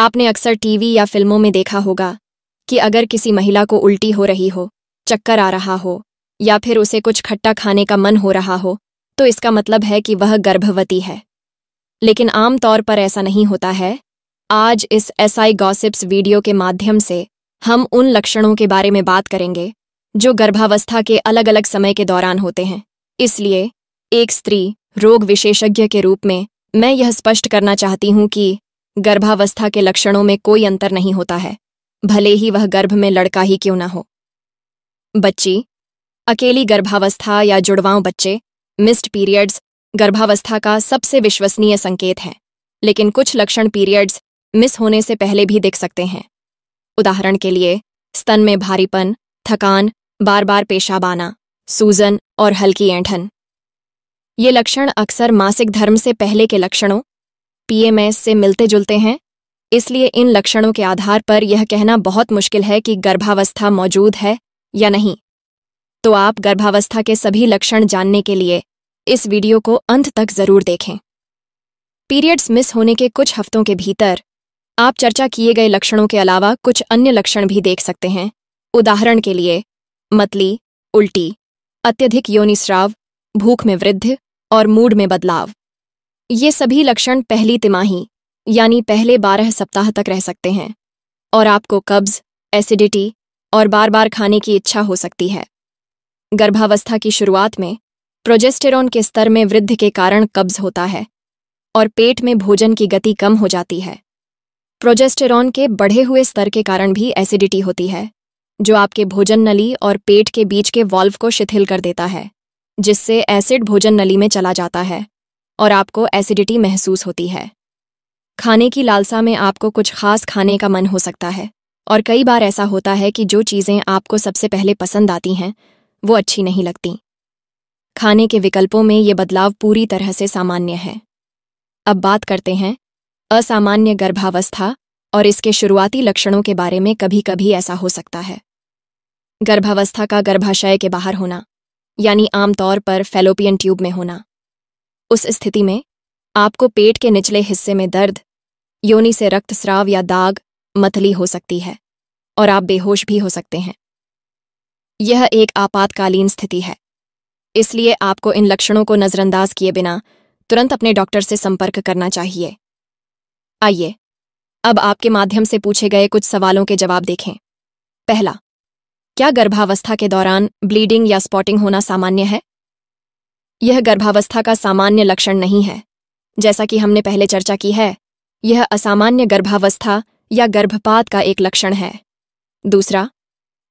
आपने अक्सर टीवी या फिल्मों में देखा होगा कि अगर किसी महिला को उल्टी हो रही हो चक्कर आ रहा हो या फिर उसे कुछ खट्टा खाने का मन हो रहा हो तो इसका मतलब है कि वह गर्भवती है लेकिन आमतौर पर ऐसा नहीं होता है आज इस एसआई गॉसिप्स वीडियो के माध्यम से हम उन लक्षणों के बारे में बात करेंगे जो गर्भावस्था के अलग अलग समय के दौरान होते हैं इसलिए एक स्त्री रोग विशेषज्ञ के रूप में मैं यह स्पष्ट करना चाहती हूं कि गर्भावस्था के लक्षणों में कोई अंतर नहीं होता है भले ही वह गर्भ में लड़का ही क्यों ना हो बच्ची अकेली गर्भावस्था या जुड़वाओं बच्चे मिस्ड पीरियड्स गर्भावस्था का सबसे विश्वसनीय संकेत है लेकिन कुछ लक्षण पीरियड्स मिस होने से पहले भी दिख सकते हैं उदाहरण के लिए स्तन में भारीपन थकान बार बार पेशाब आना सूजन और हल्की ऐंठन ये लक्षण अक्सर मासिक धर्म से पहले के लक्षणों पीएमएस से मिलते जुलते हैं इसलिए इन लक्षणों के आधार पर यह कहना बहुत मुश्किल है कि गर्भावस्था मौजूद है या नहीं तो आप गर्भावस्था के सभी लक्षण जानने के लिए इस वीडियो को अंत तक जरूर देखें पीरियड्स मिस होने के कुछ हफ्तों के भीतर आप चर्चा किए गए लक्षणों के अलावा कुछ अन्य लक्षण भी देख सकते हैं उदाहरण के लिए मतली उल्टी अत्यधिक योनिस्राव भूख में वृद्धि और मूड में बदलाव ये सभी लक्षण पहली तिमाही यानी पहले बारह सप्ताह तक रह सकते हैं और आपको कब्ज एसिडिटी और बार बार खाने की इच्छा हो सकती है गर्भावस्था की शुरुआत में प्रोजेस्टेरॉन के स्तर में वृद्धि के कारण कब्ज होता है और पेट में भोजन की गति कम हो जाती है प्रोजेस्टेरॉन के बढ़े हुए स्तर के कारण भी एसिडिटी होती है जो आपके भोजन नली और पेट के बीच के वॉल्व को शिथिल कर देता है जिससे एसिड भोजन नली में चला जाता है और आपको एसिडिटी महसूस होती है खाने की लालसा में आपको कुछ खास खाने का मन हो सकता है और कई बार ऐसा होता है कि जो चीज़ें आपको सबसे पहले पसंद आती हैं वो अच्छी नहीं लगती खाने के विकल्पों में ये बदलाव पूरी तरह से सामान्य है अब बात करते हैं असामान्य गर्भावस्था और इसके शुरुआती लक्षणों के बारे में कभी कभी ऐसा हो सकता है गर्भावस्था का गर्भाशय के बाहर होना यानी आमतौर पर फेलोपियन ट्यूब में होना उस स्थिति में आपको पेट के निचले हिस्से में दर्द योनि से रक्तस्राव या दाग मतली हो सकती है और आप बेहोश भी हो सकते हैं यह एक आपातकालीन स्थिति है इसलिए आपको इन लक्षणों को नज़रअंदाज किए बिना तुरंत अपने डॉक्टर से संपर्क करना चाहिए आइए अब आपके माध्यम से पूछे गए कुछ सवालों के जवाब देखें पहला क्या गर्भावस्था के दौरान ब्लीडिंग या स्पॉटिंग होना सामान्य है यह गर्भावस्था का सामान्य लक्षण नहीं है जैसा कि हमने पहले चर्चा की है यह असामान्य गर्भावस्था या गर्भपात का एक लक्षण है दूसरा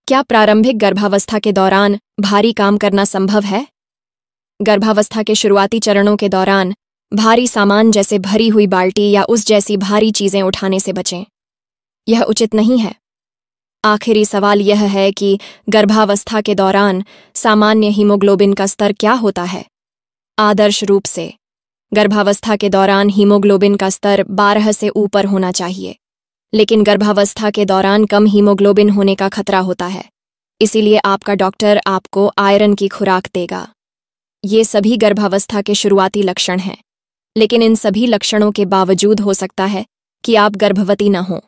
क्या प्रारंभिक गर्भावस्था के दौरान भारी काम करना संभव है गर्भावस्था के शुरुआती चरणों के दौरान भारी सामान जैसे भरी हुई बाल्टी या उस जैसी भारी चीजें उठाने से बचें यह उचित नहीं है आखिरी सवाल यह है कि गर्भावस्था के दौरान सामान्य हीमोग्लोबिन का स्तर क्या होता है आदर्श रूप से गर्भावस्था के दौरान हीमोग्लोबिन का स्तर 12 से ऊपर होना चाहिए लेकिन गर्भावस्था के दौरान कम हीमोग्लोबिन होने का खतरा होता है इसीलिए आपका डॉक्टर आपको आयरन की खुराक देगा ये सभी गर्भावस्था के शुरुआती लक्षण हैं लेकिन इन सभी लक्षणों के बावजूद हो सकता है कि आप गर्भवती न हों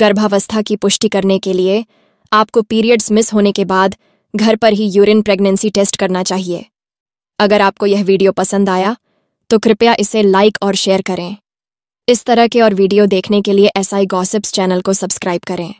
गर्भावस्था की पुष्टि करने के लिए आपको पीरियड्स मिस होने के बाद घर पर ही यूरिन प्रेगनेंसी टेस्ट करना चाहिए अगर आपको यह वीडियो पसंद आया तो कृपया इसे लाइक और शेयर करें इस तरह के और वीडियो देखने के लिए एसआई गॉसिप्स चैनल को सब्सक्राइब करें